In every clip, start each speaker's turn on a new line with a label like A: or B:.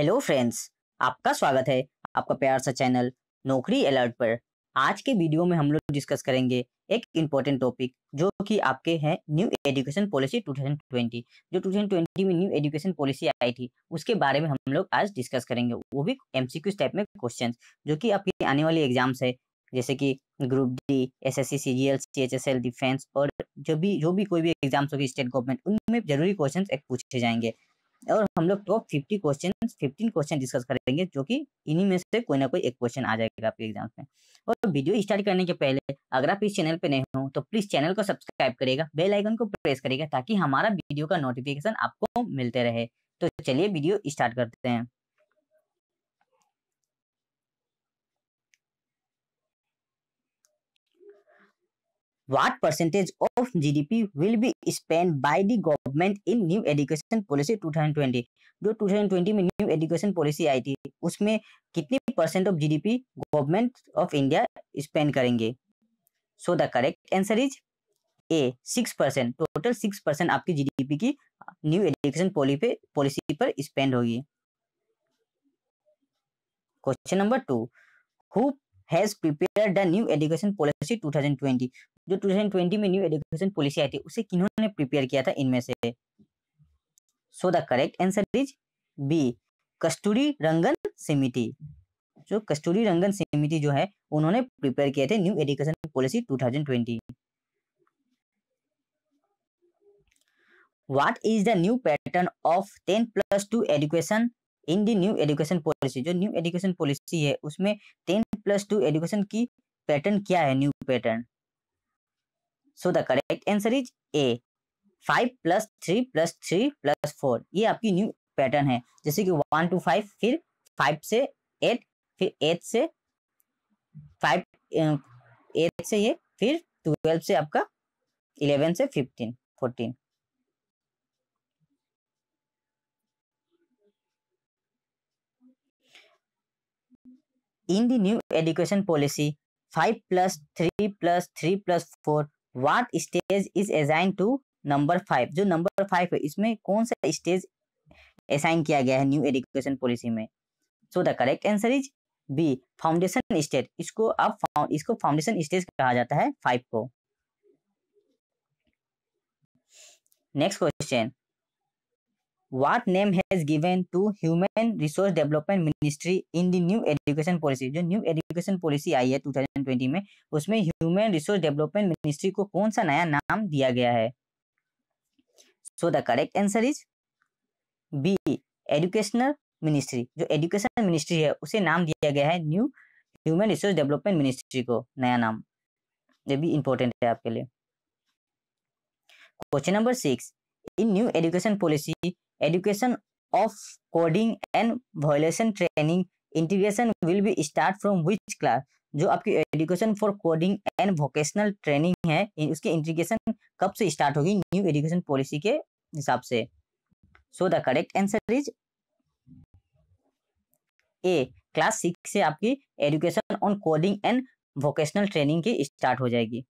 A: Hello friends आपका स्वागत है आपका प्यार सा चैनल नौकरी अलर्ट पर आज के वीडियो में हम लोग डिस्कस करेंगे एक इम्पोर्टेंट टॉपिक जो कि आपके हैं न्यू एजुकेशन पॉलिसी 2020 जो 2020 में न्यू एजुकेशन पॉलिसी आई थी उसके बारे में हम लोग आज डिस्कस करेंगे वो भी एम एमसीक्यू टाइप में क्वेश्चन जो कि आपके आने वाले एग्जाम्स है जैसे कि group D S S C C G L C H S L defence और जो भी जो भी कोई भी एग्जाम्स होगी स्टेट गवर्नमेंट उनमें जरूरी क्वेश्चन पूछे जाएंगे और हम लोग top fifty question fifteen question discuss करेंगे जो कि इन्हीं में से कोई ना कोई एक क्वेश्चन आ जाएगा आपके एग्जाम में और वीडियो स्टार्ट करने के पहले अगर आप इस चैनल पर नए हो तो प्लीज चैनल को सब्सक्राइब करेगा बेल आइकन को प्रेस करेगा ताकि हमारा वीडियो का नोटिफिकेशन आपको मिलते रहे तो चलिए वीडियो स्टार्ट करते हैं what percentage of GDP will be spent by the government in new education policy 2020 जो 2020 में न्यू एजुकेशन पॉलिसी आई थी उसमें कितनी percent of GDP government of India spend करेंगे so the correct answer is A six percent total six percent आपकी GDP की new education policy पर स्पेंड होगी question number two who has prepare the new education policy 2020 जो 2020 में new education policy आई थी उसे किन्होंने प्रिपेयर किया था इनमें से so the correct answer is B Kasturirangan समिति जो कस्तूरी रंगन समिति जो है उन्होंने प्रिपेयर किए थे new education policy 2020 what is the new pattern of ten plus two education in the new education policy जो न्यू एजुकेशन पॉलिसी है उसमें टेन प्लस टू एजुकेशन की पैटर्न क्या है new pattern so the correct answer is A five plus three plus three plus four ये आपकी new pattern है जैसे कि वन टू फाइव फिर फाइव से एट फिर एट से फाइव एट अं, से ये फिर ट्वेल्व से आपका इलेवन से fifteen fourteen in the new education policy 5 plus 3 plus 3 plus 4 what stage is assigned to number 5 जो number 5 है इसमें कौन सा stage assign किया गया है new education policy में so the correct answer is B foundation stage इसको अब इसको foundation stage कहा जाता है 5 को next question what name has given to human resource development ministry in the new education policy जो न्यू एजुकेशन पॉलिसी आई है 2020 में उसमें ह्यूमन रिसोर्स डेवलपमेंट मिनिस्ट्री को कौन सा नया नाम दिया गया है so the correct answer is B educational ministry जो एजुकेशन मिनिस्ट्री है उसे नाम दिया गया है new human resource development ministry को नया नाम ये भी इंपॉर्टेंट है आपके लिए question number six in new education policy education of coding and violation training integration will be start from which class जो आपकी education for coding and vocational training है उसकी इंटीग्रेशन कब से स्टार्ट होगी न्यू एजुकेशन पॉलिसी के हिसाब से so the correct answer is A class six से आपकी education on coding and vocational training की स्टार्ट हो जाएगी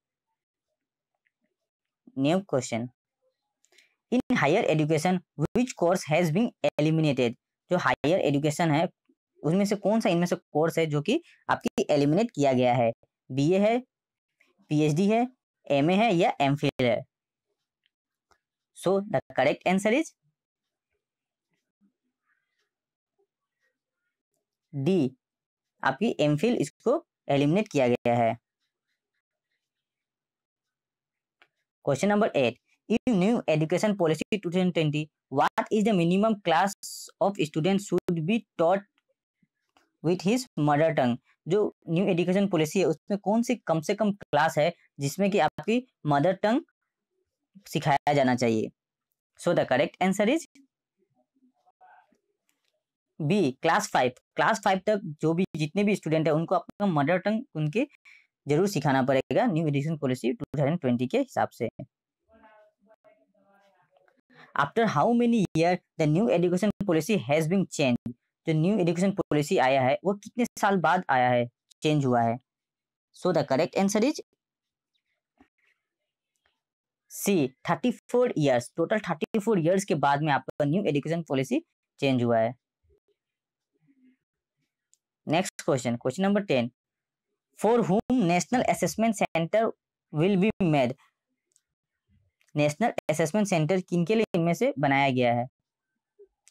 A: new question in higher education which course has been eliminated जो हायर एजुकेशन है उसमें से कौन सा इनमें से कोर्स है जो कि आपकी एलिमिनेट किया गया है बीए है पीएचडी है एमए है या एमफिल है so the correct answer is D आपकी एमफिल इसको एलिमिनेट किया गया है question number eight in new education policy 2020 what is the minimum class of students should be taught with his mother tongue जो new education policy है उसमें कौन सी कम से कम क्लास है जिसमें कि आपकी मदर टंग सिखाया जाना चाहिए so the correct answer is B class five class five तक जो भी जितने भी स्टूडेंट है उनको अपना मदर टंग उनके जरूर सिखाना पड़ेगा न्यू एजुकेशन पॉलिसी 2020 के हिसाब से after how many year the new education policy has been change जो न्यू एजुकेशन पॉलिसी आया है वो कितने साल बाद आया है चेंज हुआ है so the correct answer is C thirty four years total thirty four years के बाद में आपका न्यू एजुकेशन पॉलिसी चेंज हुआ है next question question number ten for whom national assessment centre will be made national assessment centre किन के लिए इनमें से बनाया गया है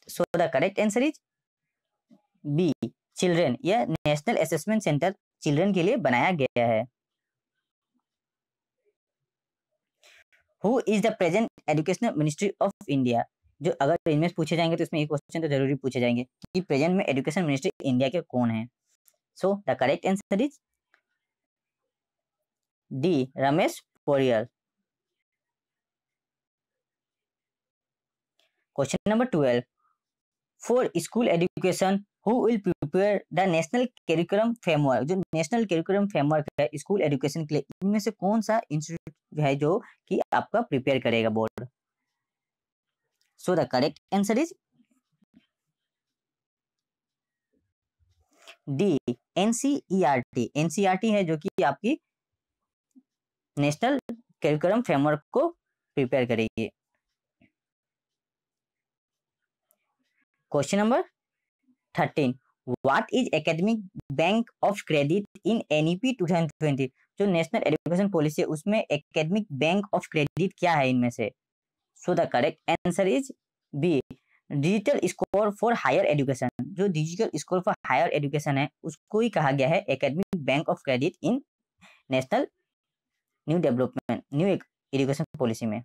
A: so the correct answer is B children यह नेशनल असेसमेंट सेंटर चिल्ड्रेन के लिए बनाया गया है who is the present educational ministry of India जो अगर इनमें पूछे जाएंगे तो इसमें एक क्वेश्चन तो जरूरी पूछे जाएंगे कि प्रेजेंट में एजुकेशन मिनिस्ट्री इंडिया के कौन है so the correct answer is D Ramesh Pokhriyal question number twelve for school education who will prepare the national curriculum framework जो नेशनल कैरिकुलम फ्रेमवर्क है स्कूल एजुकेशन के लिए इनमें से कौन सा इंस्टीट्यूट है जो कि आपका प्रिपेयर करेगा board so the correct answer is D NCERT NCERT है जो कि आपकी नेशनल कैरिकुलम फ्रेमवर्क को प्रिपेयर करेगी Question number 13. What is Academic Bank of Credit two thousand twenty जो नेशनल एजुकेशन पॉलिसी है उसमें एकेडमिक बैंक ऑफ क्रेडिट क्या है इनमें से so the correct answer is B digital score for higher education जो digital score for higher education है उसको ही कहा गया है academic bank of credit in national new development new education policy में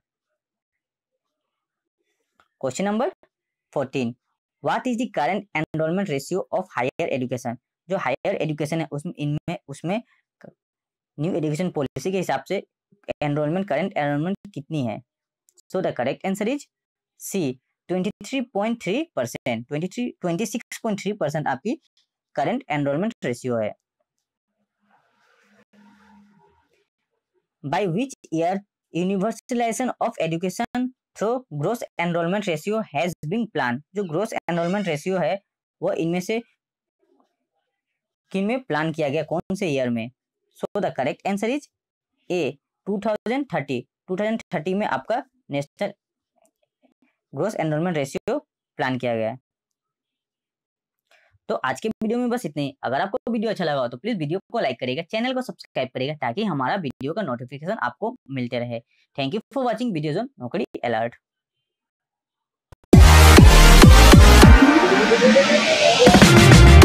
A: question number fourteen what is the current enrolment ratio of higher education जो higher education है उसमें इनमें उसमें न्यू एजुकेशन पॉलिसी के हिसाब से एनरोलमेंट करंट एनरोलमेंट कितनी है so the correct answer is C 23.3 percent twenty three percent आपकी करंट एनरोलमेंट रेशियो है by which year universalisation of education through gross enrolment ratio has been plan जो growth enrolment ratio है वो इनमें से किन में प्लान किया गया कौन से ईयर में so the correct answer is A 2030 2030 में आपका national gross enrolment ratio plan किया गया है तो आज के वीडियो में बस इतने अगर आपको वीडियो अच्छा लगा हो तो प्लीज वीडियो को लाइक करेगा चैनल को सब्सक्राइब करेगा ताकि हमारा वीडियो का नोटिफिकेशन आपको मिलते रहे thank you for watching video zone नौकरी अलर्ट